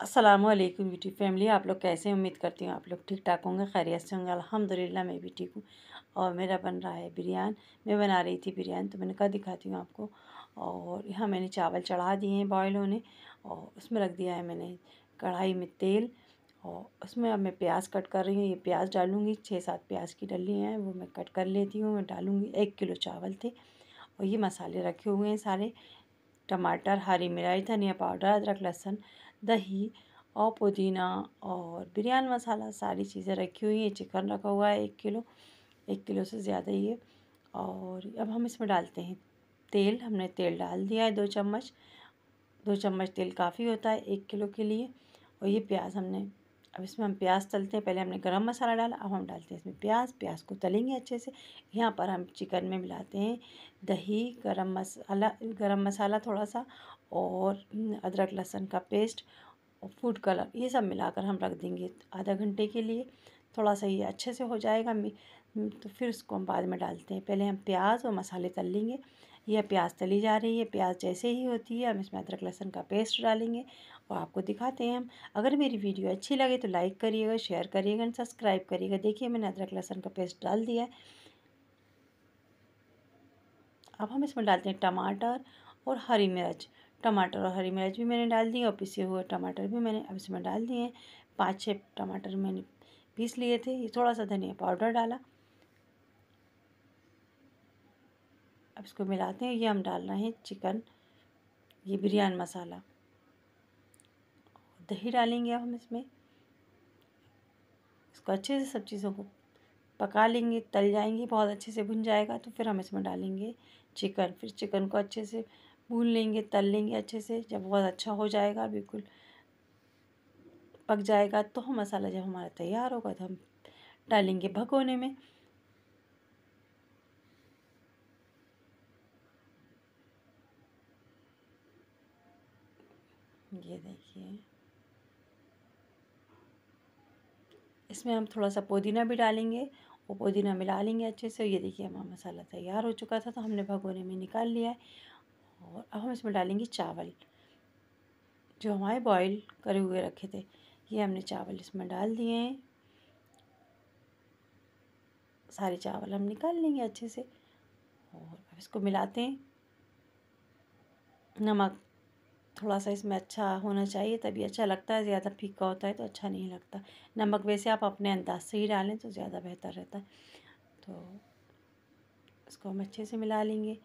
Aslam beauty family आप लोग कैसे उम्मीद करती हूँ आप लोग ठीक ठाक होंगे खैरियत से होंगे अलहमदिल्ला मैं भी ठीक हूँ और मेरा बन रहा है बिरयान मैं बना रही थी बिरयानी तो मैंने कहा दिखाती हूँ आपको और यहाँ मैंने चावल चढ़ा दिए हैं बॉयल होने और उसमें रख दिया है मैंने कढ़ाई में तेल और उसमें अब मैं प्याज कट कर रही हूँ ये प्याज डालूँगी छः सात प्याज की डली हैं वो मैं कट कर लेती हूँ मैं डालूँगी एक किलो चावल थे और ये मसाले रखे हुए हैं सारे टमाटर हरी मिर्च धनिया पाउडर अदरक लहसुन दही और पुदीना और बिरयानी मसाला सारी चीज़ें रखी हुई हैं चिकन रखा हुआ है एक किलो एक किलो से ज़्यादा ये और अब हम इसमें डालते हैं तेल हमने तेल डाल दिया है दो चम्मच दो चम्मच तेल काफ़ी होता है एक किलो के लिए और ये प्याज हमने अब इसमें हम प्याज तलते हैं पहले हमने गरम मसाला डाला अब हम डालते हैं इसमें प्याज प्याज को तलेंगे अच्छे से यहाँ पर हम चिकन में मिलाते हैं दही गरम मसाला गरम मसाला थोड़ा सा और हम्म, अदरक लहसुन का पेस्ट और फूड कलर ये सब मिलाकर हम रख देंगे आधा घंटे के लिए थोड़ा सा ये अच्छे से हो जाएगा हम्म, तो फिर उसको हम बाद में डालते हैं पहले हम प्याज और मसाले तल लेंगे यह प्याज तली जा रही है प्याज जैसे ही होती है हम इसमें अदरक लहसुन का पेस्ट डालेंगे वो आपको दिखाते हैं हम अगर मेरी वीडियो अच्छी लगे तो लाइक करिएगा शेयर करिएगा एंड सब्सक्राइब करिएगा देखिए मैंने अदरक लहसुन का पेस्ट डाल दिया है अब हम इसमें डालते हैं टमाटर और हरी मिर्च टमाटर और हरी मिर्च भी मैंने डाल दी और पिसे हुए टमाटर भी मैंने अब इसमें डाल दिए हैं पाँच छः टमाटर मैंने पीस लिए थे ये थोड़ा सा धनिया पाउडर डाला अब इसको मिलाते हैं ये हम डाल रहे हैं चिकन ये बिरयानी मसाला दही डालेंगे अब हम इसमें इसको अच्छे से सब चीज़ों को पका लेंगे तल जाएंगे बहुत अच्छे से भुन जाएगा तो फिर हम इसमें डालेंगे चिकन फिर चिकन को अच्छे से भून लेंगे तल लेंगे अच्छे से जब बहुत अच्छा हो जाएगा बिल्कुल पक जाएगा तो हम मसाला जब हमारा तैयार होगा तो हम डालेंगे भगोने में ये देखिए इसमें हम थोड़ा सा पुदीना भी डालेंगे वो पुदीना मिला लेंगे अच्छे से ये देखिए हमारा मसाला तैयार हो चुका था तो हमने भगोने में निकाल लिया है और अब हम इसमें डालेंगे चावल जो हमारे बॉईल करे हुए रखे थे ये हमने चावल इसमें डाल दिए हैं सारे चावल हम निकाल लेंगे अच्छे से और अब इसको मिलाते हैं नमक थोड़ा सा इसमें अच्छा होना चाहिए तभी अच्छा लगता है ज़्यादा फीका होता है तो अच्छा नहीं लगता नमक वैसे आप अपने अंदाज से ही डालें तो ज़्यादा बेहतर रहता है तो इसको हम अच्छे से मिला लेंगे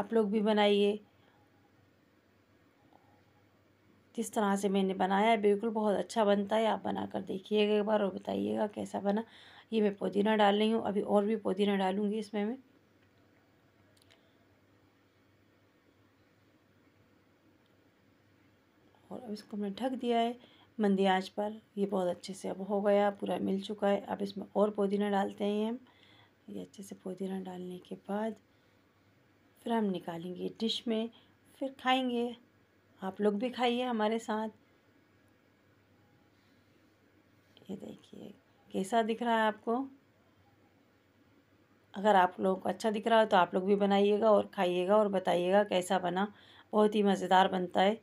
आप लोग भी बनाइए जिस तरह से मैंने बनाया है बिल्कुल बहुत अच्छा बनता है आप बना कर देखिएगा एक बार और बताइएगा कैसा बना ये मैं पुदीना डाल रही हूँ अभी और भी पुदीना डालूँगी इसमें मैं अब इसको हमने ढक दिया है मंदी आँच पर ये बहुत अच्छे से अब हो गया पूरा मिल चुका है अब इसमें और पुदीना डालते हैं हम ये अच्छे से पुदीना डालने के बाद फिर हम निकालेंगे डिश में फिर खाएंगे आप लोग भी खाइए हमारे साथ ये देखिए कैसा दिख रहा है आपको अगर आप लोगों को अच्छा दिख रहा हो तो आप लोग भी बनाइएगा और खाइएगा और बताइएगा कैसा बना बहुत ही मज़ेदार बनता है